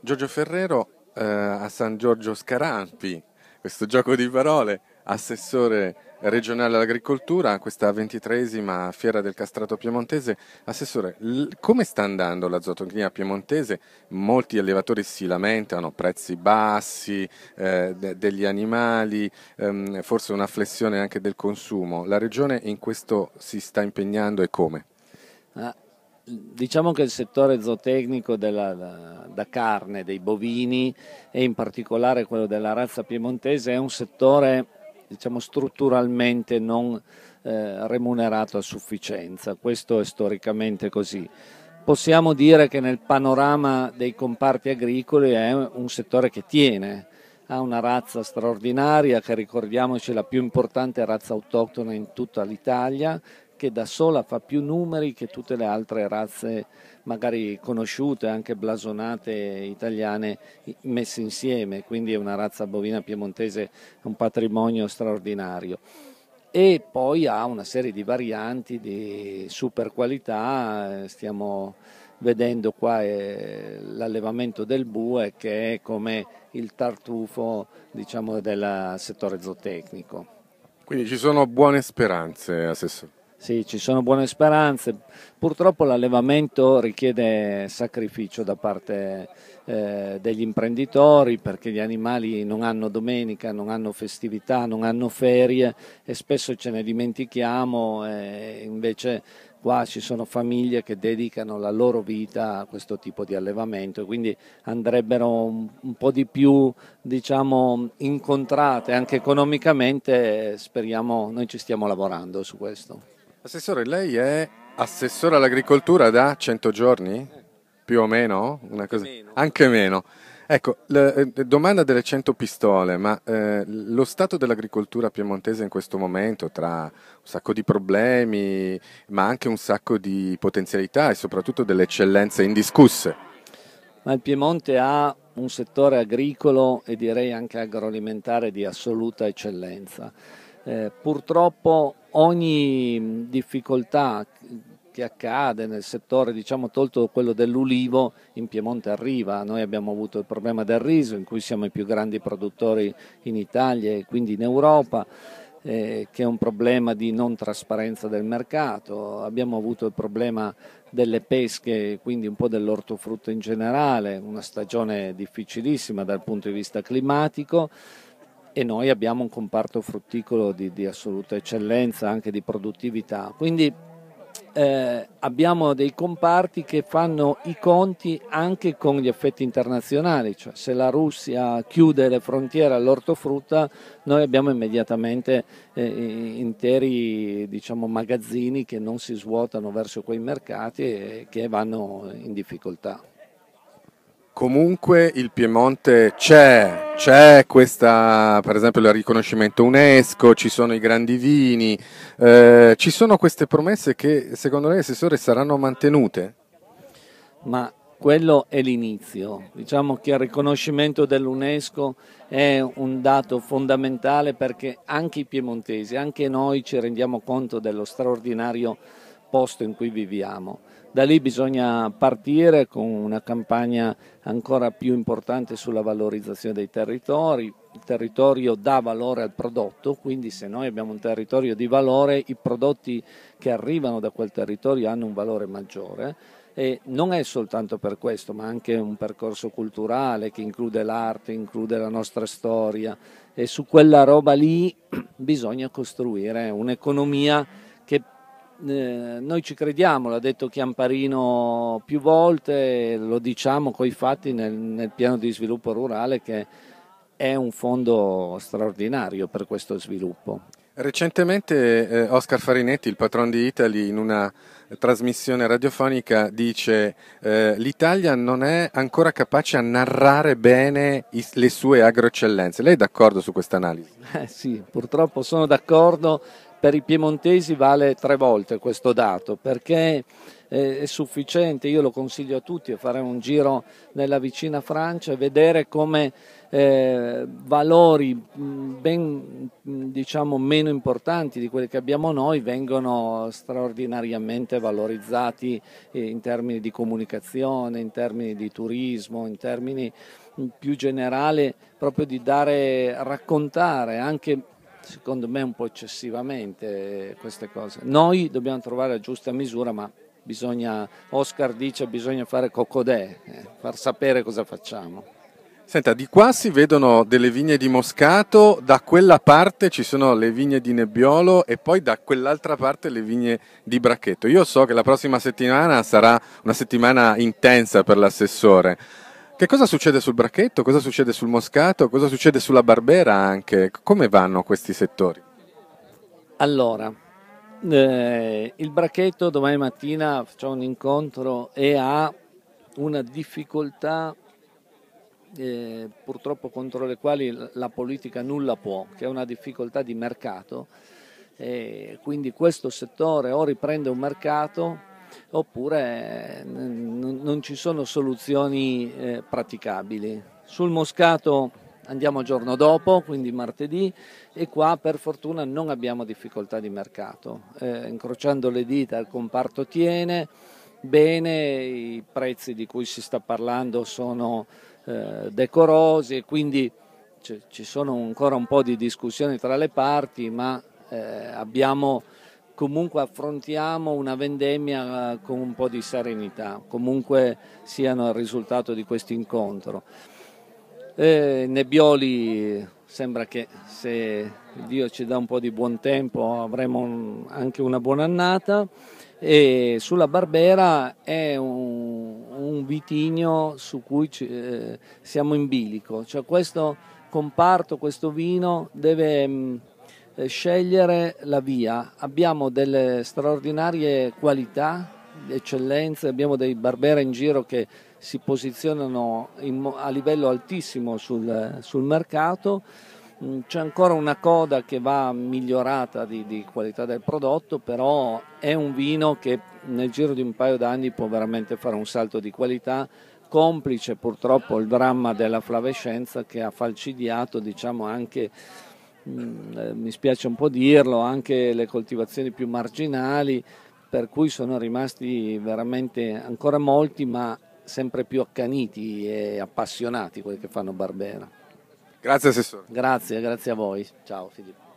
Giorgio Ferrero eh, a San Giorgio Scarampi, questo gioco di parole, assessore regionale all'agricoltura, questa ventitresima fiera del castrato piemontese. Assessore, l- come sta andando la zootecnia piemontese? Molti allevatori si lamentano, prezzi bassi eh, de- degli animali, ehm, forse una flessione anche del consumo. La regione in questo si sta impegnando e come? Ah diciamo che il settore zootecnico della, da, da carne, dei bovini e in particolare quello della razza piemontese è un settore diciamo, strutturalmente non eh, remunerato a sufficienza, questo è storicamente così. Possiamo dire che nel panorama dei comparti agricoli è un settore che tiene, ha una razza straordinaria che ricordiamoci è la più importante razza autoctona in tutta l'Italia che da sola fa più numeri che tutte le altre razze magari conosciute, anche blasonate italiane messe insieme, quindi è una razza bovina piemontese, un patrimonio straordinario e poi ha una serie di varianti di super qualità, eh, stiamo vedendo qua eh, l'allevamento del bue che è come il tartufo diciamo, del settore zootecnico. Quindi ci sono buone speranze, Assessore. Sì, ci sono buone speranze. Purtroppo l'allevamento richiede sacrificio da parte eh, degli imprenditori perché gli animali non hanno domenica, non hanno festività, non hanno ferie e spesso ce ne dimentichiamo e invece qua ci sono famiglie che dedicano la loro vita a questo tipo di allevamento e quindi andrebbero un, un po' di più diciamo, incontrate anche economicamente speriamo noi ci stiamo lavorando su questo. Assessore, lei è assessore all'agricoltura da 100 giorni? Più o meno? Anche meno. Anche meno. Ecco, la, eh, domanda delle 100 pistole, ma eh, lo stato dell'agricoltura piemontese in questo momento, tra un sacco di problemi, ma anche un sacco di potenzialità e soprattutto delle eccellenze indiscusse? Ma il Piemonte ha un settore agricolo e direi anche agroalimentare di assoluta eccellenza eh, purtroppo ogni difficoltà che accade nel settore, diciamo tolto quello dell'ulivo, in Piemonte arriva. Noi abbiamo avuto il problema del riso, in cui siamo i più grandi produttori in Italia e quindi in Europa. Eh, che è un problema di non trasparenza del mercato, abbiamo avuto il problema delle pesche, quindi un po' dell'ortofrutta in generale, una stagione difficilissima dal punto di vista climatico e noi abbiamo un comparto frutticolo di, di assoluta eccellenza, anche di produttività. Quindi eh, abbiamo dei comparti che fanno i conti anche con gli effetti internazionali, cioè se la Russia chiude le frontiere all'ortofrutta noi abbiamo immediatamente eh, interi diciamo, magazzini che non si svuotano verso quei mercati e che vanno in difficoltà. Comunque il Piemonte c'è, c'è questa, per esempio il riconoscimento UNESCO, ci sono i grandi vini, eh, ci sono queste promesse che secondo lei assessore saranno mantenute? Ma quello è l'inizio, diciamo che il riconoscimento dell'UNESCO è un dato fondamentale perché anche i piemontesi, anche noi ci rendiamo conto dello straordinario posto in cui viviamo da lì bisogna partire con una campagna ancora più importante sulla valorizzazione dei territori. Il territorio dà valore al prodotto, quindi se noi abbiamo un territorio di valore, i prodotti che arrivano da quel territorio hanno un valore maggiore. E non è soltanto per questo, ma anche un percorso culturale che include l'arte, include la nostra storia e su quella roba lì bisogna costruire un'economia eh, noi ci crediamo, l'ha detto Chiamparino più volte, lo diciamo coi fatti nel, nel piano di sviluppo rurale che è un fondo straordinario per questo sviluppo. Recentemente eh, Oscar Farinetti, il patrono di Italy, in una trasmissione radiofonica dice eh, l'Italia non è ancora capace a narrare bene i, le sue agroeccellenze. Lei è d'accordo su questa analisi? Eh sì, purtroppo sono d'accordo per i piemontesi vale tre volte questo dato perché eh, è sufficiente, io lo consiglio a tutti a fare un giro nella vicina Francia e vedere come eh, valori mm, ben mm, diciamo meno importanti di quelli che abbiamo noi vengono straordinariamente valorizzati eh, in termini di comunicazione, in termini di turismo, in termini mm, più generale proprio di dare raccontare anche secondo me un po' eccessivamente eh, queste cose. Noi dobbiamo trovare la giusta misura, ma bisogna, Oscar dice bisogna fare cocodè, eh, far sapere cosa facciamo. Senta, di qua si vedono delle vigne di Moscato, da quella parte ci sono le vigne di Nebbiolo e poi da quell'altra parte le vigne di Bracchetto. Io so che la prossima settimana sarà una settimana intensa per l'assessore. Che cosa succede sul bracchetto? Cosa succede sul moscato? Cosa succede sulla barbera anche? Come vanno questi settori? Allora, eh, il bracchetto domani mattina c'è un incontro e ha una difficoltà eh, purtroppo contro le quali la politica nulla può, che è una difficoltà di mercato. Eh, quindi questo settore o riprende un mercato oppure non ci sono soluzioni eh, praticabili. Sul moscato andiamo il giorno dopo, quindi martedì, e qua per fortuna non abbiamo difficoltà di mercato. Eh, incrociando le dita il comparto tiene, bene, i prezzi di cui si sta parlando sono eh, decorosi, quindi c- ci sono ancora un po' di discussioni tra le parti, ma eh, abbiamo comunque affrontiamo una vendemmia eh, con un po' di serenità, comunque siano il risultato di questo incontro. Eh, Nebbioli sembra che se Dio ci dà un po' di buon tempo avremo anche una buona annata e sulla Barbera è un, un vitigno su cui ci, eh, siamo in bilico, cioè questo comparto, questo vino deve... Mh, mm, eh, scegliere la via. Abbiamo delle straordinarie qualità, eccellenze, abbiamo dei barbera in giro che si posizionano in, a livello altissimo sul, sul, mercato. Mm, c'è ancora una coda che va migliorata di, di, qualità del prodotto, però è un vino che nel giro di un paio d'anni può veramente fare un salto di qualità, complice purtroppo il dramma della flavescenza che ha falcidiato diciamo, anche Mm, eh, mi spiace un po' dirlo, anche le coltivazioni più marginali, per cui sono rimasti veramente ancora molti, ma sempre più accaniti e appassionati quelli che fanno Barbera. Grazie Assessore. Grazie, grazie a voi. Ciao Filippo.